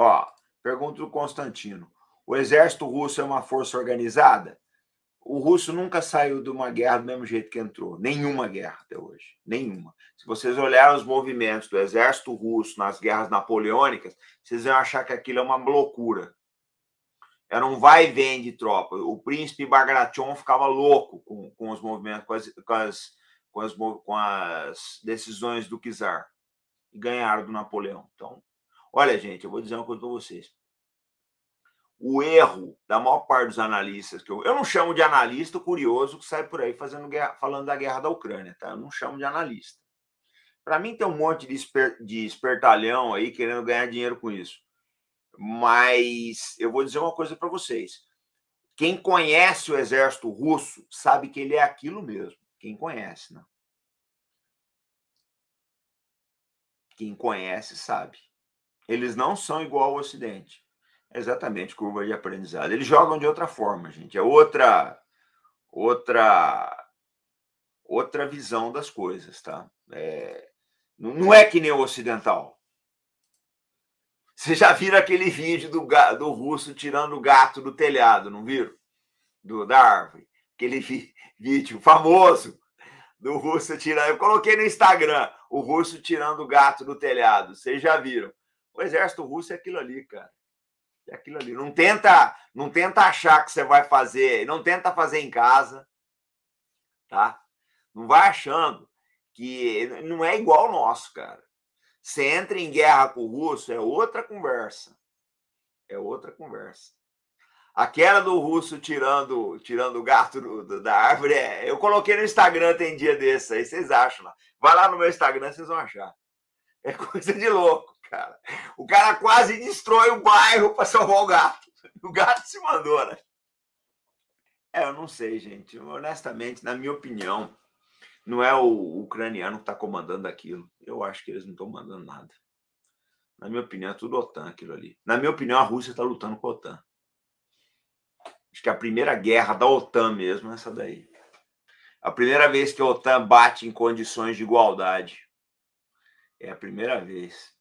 Ó, pergunta do Constantino. O exército russo é uma força organizada? O russo nunca saiu de uma guerra do mesmo jeito que entrou. Nenhuma guerra até hoje. Nenhuma. Se vocês olharem os movimentos do exército russo nas guerras napoleônicas, vocês vão achar que aquilo é uma loucura. Era um vai e vem de tropa. O príncipe Bagration ficava louco com, com os movimentos, com as, com, as, com, as, com as decisões do czar. E ganharam do Napoleão. Então, Olha, gente, eu vou dizer uma coisa para vocês. O erro da maior parte dos analistas, que eu, eu não chamo de analista curioso que sai por aí fazendo guerra, falando da guerra da Ucrânia, tá? Eu não chamo de analista. Para mim tem um monte de, esper, de espertalhão aí querendo ganhar dinheiro com isso. Mas eu vou dizer uma coisa para vocês. Quem conhece o exército russo sabe que ele é aquilo mesmo. Quem conhece, né? Quem conhece sabe. Eles não são igual ao Ocidente. É exatamente curva de aprendizado. Eles jogam de outra forma, gente. É outra outra outra visão das coisas, tá? É, não é que nem o ocidental. Você já viram aquele vídeo do, do russo tirando o gato do telhado, não viram? Do, da árvore. Aquele vídeo famoso do russo tirando. Eu coloquei no Instagram o russo tirando o gato do telhado. Vocês já viram? O exército russo é aquilo ali, cara. É aquilo ali. Não tenta, não tenta achar que você vai fazer, não tenta fazer em casa, tá? Não vai achando que não é igual ao nosso, cara. Você entra em guerra com o russo, é outra conversa. É outra conversa. Aquela do russo tirando tirando o gato do, do, da árvore, é, eu coloquei no Instagram tem dia desse aí, vocês acham lá. Vai lá no meu Instagram, vocês vão achar. É coisa de louco cara. O cara quase destrói o bairro para salvar o gato. O gato se mandou, né? É, eu não sei, gente. Honestamente, na minha opinião, não é o ucraniano que está comandando aquilo. Eu acho que eles não estão mandando nada. Na minha opinião, é tudo OTAN aquilo ali. Na minha opinião, a Rússia está lutando com a OTAN. Acho que a primeira guerra da OTAN mesmo é essa daí. A primeira vez que a OTAN bate em condições de igualdade. É a primeira vez.